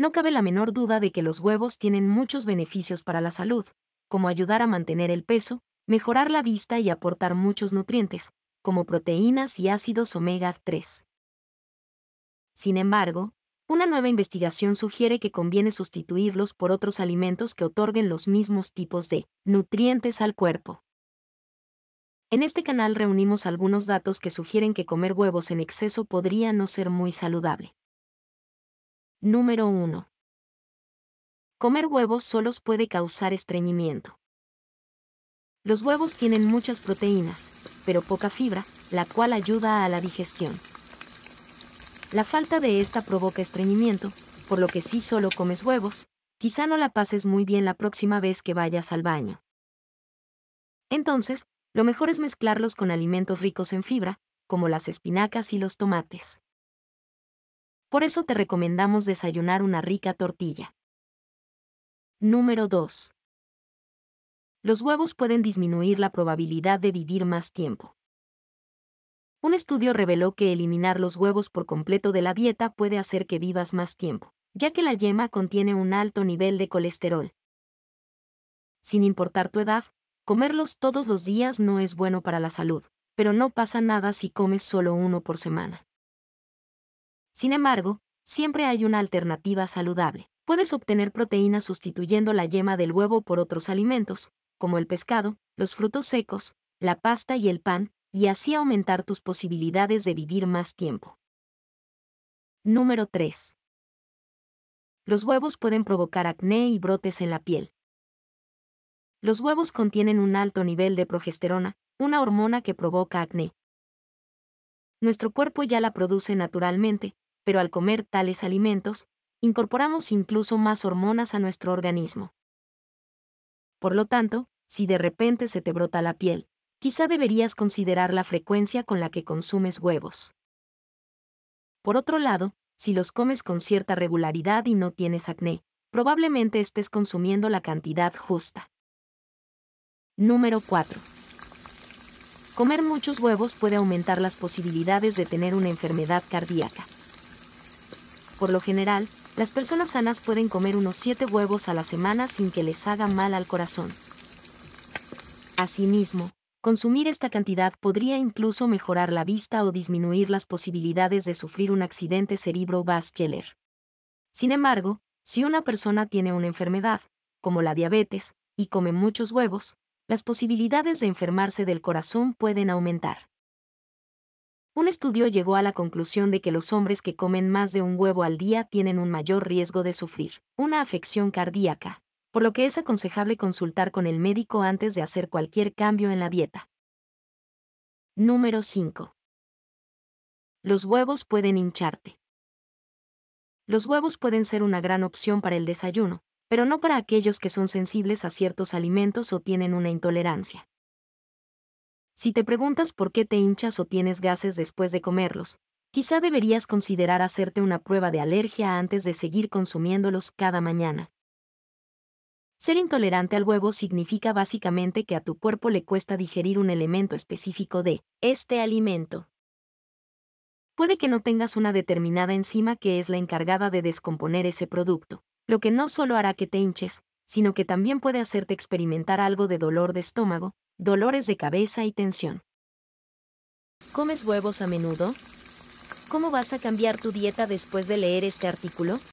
No cabe la menor duda de que los huevos tienen muchos beneficios para la salud, como ayudar a mantener el peso, mejorar la vista y aportar muchos nutrientes, como proteínas y ácidos omega 3. Sin embargo, una nueva investigación sugiere que conviene sustituirlos por otros alimentos que otorguen los mismos tipos de nutrientes al cuerpo. En este canal reunimos algunos datos que sugieren que comer huevos en exceso podría no ser muy saludable. Número 1. Comer huevos solos puede causar estreñimiento. Los huevos tienen muchas proteínas, pero poca fibra, la cual ayuda a la digestión. La falta de esta provoca estreñimiento, por lo que si solo comes huevos, quizá no la pases muy bien la próxima vez que vayas al baño. Entonces, lo mejor es mezclarlos con alimentos ricos en fibra, como las espinacas y los tomates. Por eso te recomendamos desayunar una rica tortilla. Número 2. Los huevos pueden disminuir la probabilidad de vivir más tiempo. Un estudio reveló que eliminar los huevos por completo de la dieta puede hacer que vivas más tiempo, ya que la yema contiene un alto nivel de colesterol. Sin importar tu edad, comerlos todos los días no es bueno para la salud, pero no pasa nada si comes solo uno por semana. Sin embargo, siempre hay una alternativa saludable. Puedes obtener proteínas sustituyendo la yema del huevo por otros alimentos, como el pescado, los frutos secos, la pasta y el pan, y así aumentar tus posibilidades de vivir más tiempo. Número 3. Los huevos pueden provocar acné y brotes en la piel. Los huevos contienen un alto nivel de progesterona, una hormona que provoca acné. Nuestro cuerpo ya la produce naturalmente, pero al comer tales alimentos, incorporamos incluso más hormonas a nuestro organismo. Por lo tanto, si de repente se te brota la piel, quizá deberías considerar la frecuencia con la que consumes huevos. Por otro lado, si los comes con cierta regularidad y no tienes acné, probablemente estés consumiendo la cantidad justa. Número 4. Comer muchos huevos puede aumentar las posibilidades de tener una enfermedad cardíaca. Por lo general, las personas sanas pueden comer unos 7 huevos a la semana sin que les haga mal al corazón. Asimismo, consumir esta cantidad podría incluso mejorar la vista o disminuir las posibilidades de sufrir un accidente cerebrovascular. Sin embargo, si una persona tiene una enfermedad, como la diabetes, y come muchos huevos, las posibilidades de enfermarse del corazón pueden aumentar. Un estudio llegó a la conclusión de que los hombres que comen más de un huevo al día tienen un mayor riesgo de sufrir una afección cardíaca, por lo que es aconsejable consultar con el médico antes de hacer cualquier cambio en la dieta. Número 5. Los huevos pueden hincharte. Los huevos pueden ser una gran opción para el desayuno, pero no para aquellos que son sensibles a ciertos alimentos o tienen una intolerancia. Si te preguntas por qué te hinchas o tienes gases después de comerlos, quizá deberías considerar hacerte una prueba de alergia antes de seguir consumiéndolos cada mañana. Ser intolerante al huevo significa básicamente que a tu cuerpo le cuesta digerir un elemento específico de este alimento. Puede que no tengas una determinada enzima que es la encargada de descomponer ese producto, lo que no solo hará que te hinches, sino que también puede hacerte experimentar algo de dolor de estómago, dolores de cabeza y tensión. ¿Comes huevos a menudo? ¿Cómo vas a cambiar tu dieta después de leer este artículo?